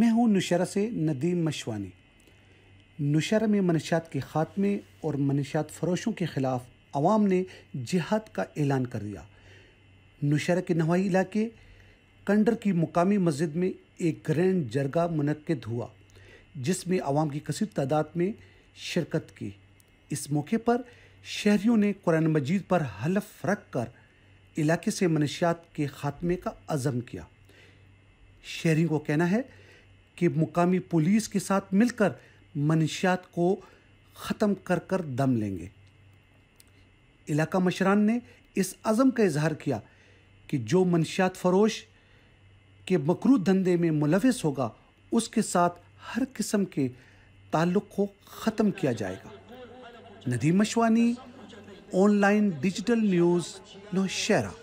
मैं हूं नुशरा से नदीम मशवानी नुशरा में मनशात के ख़ात्मे और मनशात फरोशों के ख़िलाफ़ आवाम ने जिहाद का ऐलान कर दिया नुशरा के नवाई इलाके कंडर की मुकामी मस्जिद में एक ग्रैंड जरगा मनद हुआ जिसमें आवाम की कसर तादाद में शिरकत की इस मौके पर शहरीों ने कुरान मजीद पर हलफ रख कर इलाके से मनशियात के खात्मे का अज़म किया शहरी को कहना है कि मुकामी पुलिस के साथ मिलकर मनशियात को ख़त्म कर कर दम लेंगे इलाका मशरान ने इस अज़म का इजहार किया कि जो मनशियात फरोश के मकरू धंधे में मुलविस होगा उसके साथ हर किस्म के ताल्लुक को ख़त्म किया जाएगा Nadeem Mashwani online digital news Nowshera